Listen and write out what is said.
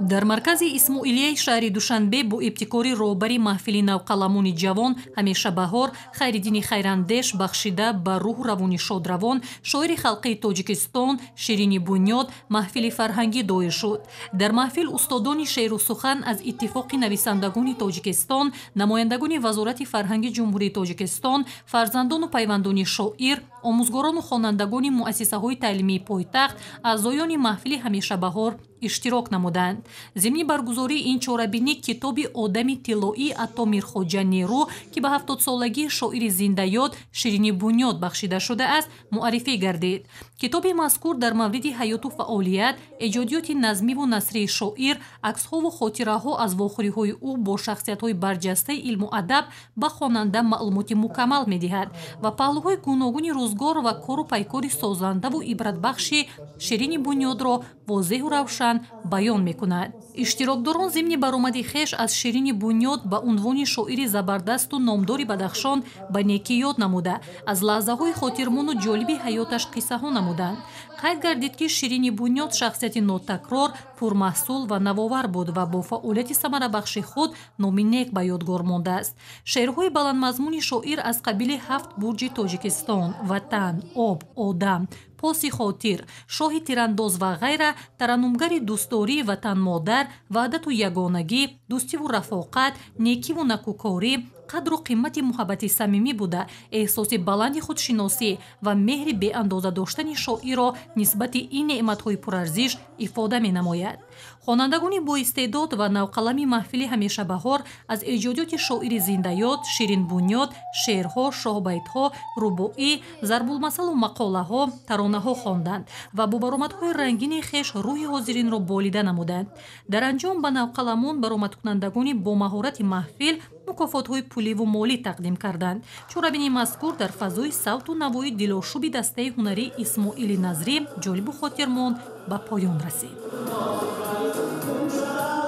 дар маркази исмоилияи шаҳри душанбе бо ибтикори роҳбари маҳфили навқаламони ҷавон ҳамеша баҳор хайриддини хайрандеш бахшида ба рӯҳ равони шодравон шоири халқии тоҷикистон ширини буньёд маҳфили фарҳангӣ доир шуд дар маҳфил устодони шеъру сухан аз иттифоқи нависандагони тоҷикистон намояндагони вазорати фарҳанги ҷумҳурии тоҷикистон фарзандону пайвандони шоир омӯзгорону хонандагони муассисаҳои таълимии пойтахт аъзоёни маҳфили ҳамеша баҳор иштирок намуданд зимни баргузории ин чорабинӣ китоби одами тиллоӣ ато мирхоҷа нерӯ ки ба ҳафтодсолагии шоири зиндаёд ширини буньёд бахшида шудааст муаррифӣ гардид китоби мазкур дар мавриди ҳаёту фаъолият эҷодиёти назмиву насрии шоир аксҳову хотираҳо аз вохӯриҳои ӯ бо шахсиятҳои барҷастаи илму адаб ба хонанда маълумоти мукаммал медиҳад ва паҳлӯҳои гуногуни рӯзгор ва кору пайкори созандаву ибратбахши ширини буньёдро возеҳу равшан гирифтан баён мекунад иштирокдорон зимни баромади хеш аз ширини буньёд ба унвони шоири забардасту номдори бадахшон ба некӣ ёд намуда аз лаҳзаҳои хотирмону ҷолиби ҳаёташ қиссаҳо намуданд қайд гардид ки ширини буньёд шахсияти нотакрор пурмаҳсул ва навовар буд ва бо фаъолияти самарабахши худ номи нек ба ёдгор мондааст шеърҳои баландмазмуни шоир аз қабили ҳафт бурҷи тоҷикистон ватан об одам поси хотир шоҳи тирандоз ва ғайра тараннумгари дӯстдории ватанмодар ваҳдату ягонагӣ дӯстиву рафоқат некиву накукорӣ қадру қимати муҳаббати самимӣ буда эҳсоси баланди худшиносӣ ва меҳри беандоза доштани шоирро нисбати ин неъматҳои пурарзиш ифода менамояд хонандагони боистеъдод ва навқалами маҳфили ҳамешабаҳор аз эҷодиёти шоири зиндаёд ширинбунёд шеърҳо шоҳбайтҳо рубоӣ зарбулмасалу мақолаҳо таронаҳо хонданд ва бо баромадҳои рангини хеш рӯҳи ҳозиринро болида намуданд дар анҷом ба навқаламон баромадкунандагони бо маҳорати маҳфил мукофотҳои пуливу молӣ тақдим карданд чорабини мазкур дар фазои савту навои дилошуби дастаи ҳунарии исмоили назрӣ ҷолибу хотир монд ба поён расид Jesus.